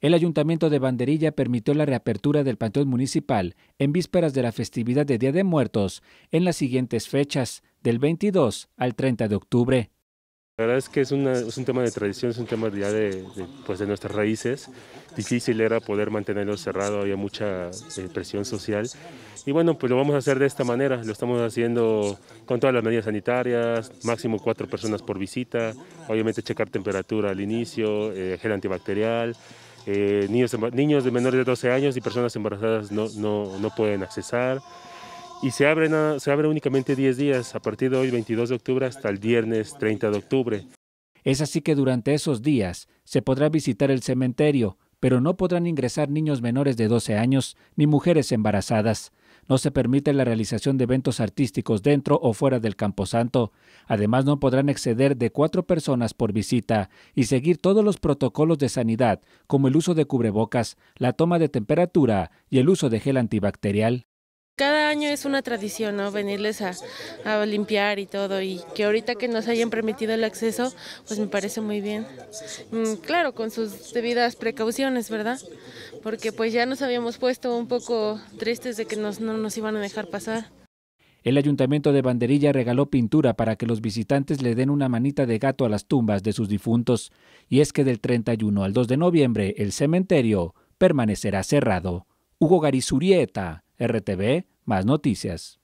El Ayuntamiento de Banderilla permitió la reapertura del Panteón Municipal en vísperas de la festividad de Día de Muertos en las siguientes fechas, del 22 al 30 de octubre. La verdad es que es, un tema de tradición, es un tema ya de, pues de nuestras raíces. Difícil era poder mantenerlo cerrado, había mucha eh, presión social. Y bueno, pues lo vamos a hacer de esta manera, lo estamos haciendo con todas las medidas sanitarias, máximo cuatro personas por visita, obviamente checar temperatura al inicio, eh, gel antibacterial, eh, niños, niños de menores de 12 años y personas embarazadas no, no, no pueden accesar. Y se abre, se abre únicamente 10 días, a partir de hoy 22 de octubre hasta el viernes 30 de octubre. Es así que durante esos días se podrá visitar el cementerio, pero no podrán ingresar niños menores de 12 años ni mujeres embarazadas. No se permite la realización de eventos artísticos dentro o fuera del Camposanto. Además, no podrán exceder de cuatro personas por visita y seguir todos los protocolos de sanidad, como el uso de cubrebocas, la toma de temperatura y el uso de gel antibacterial cada año es una tradición, ¿no? Venirles a, limpiar y todo. Y que ahorita que nos hayan permitido el acceso, pues me parece muy bien. Mm, claro, con sus debidas precauciones, ¿verdad? Porque pues ya nos habíamos puesto un poco tristes de que no nos iban a dejar pasar. El ayuntamiento de Banderilla regaló pintura para que los visitantes le den una manita de gato a las tumbas de sus difuntos, y es que del 31 al 2 de noviembre el cementerio permanecerá cerrado. Hugo Garizurieta, RTV, más noticias.